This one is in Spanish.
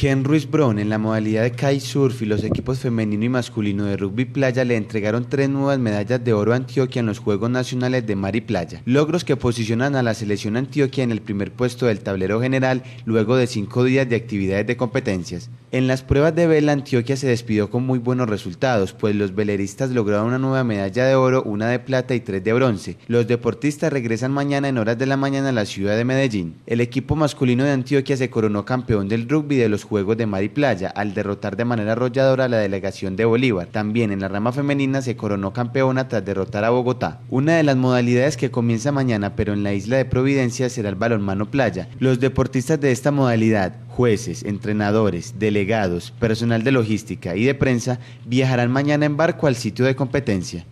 Ken Ruiz Brown en la modalidad de kitesurf y los equipos femenino y masculino de rugby playa le entregaron tres nuevas medallas de oro a Antioquia en los Juegos Nacionales de Mar y Playa, logros que posicionan a la selección Antioquia en el primer puesto del tablero general luego de cinco días de actividades de competencias. En las pruebas de vela Antioquia se despidió con muy buenos resultados, pues los veleristas lograron una nueva medalla de oro, una de plata y tres de bronce. Los deportistas regresan mañana en horas de la mañana a la ciudad de Medellín. El equipo masculino de Antioquia se coronó campeón del rugby de los Juegos de Mar y Playa al derrotar de manera arrolladora a la delegación de Bolívar. También en la rama femenina se coronó campeona tras derrotar a Bogotá. Una de las modalidades que comienza mañana pero en la isla de Providencia será el balonmano playa. Los deportistas de esta modalidad jueces, entrenadores, delegados, personal de logística y de prensa viajarán mañana en barco al sitio de competencia.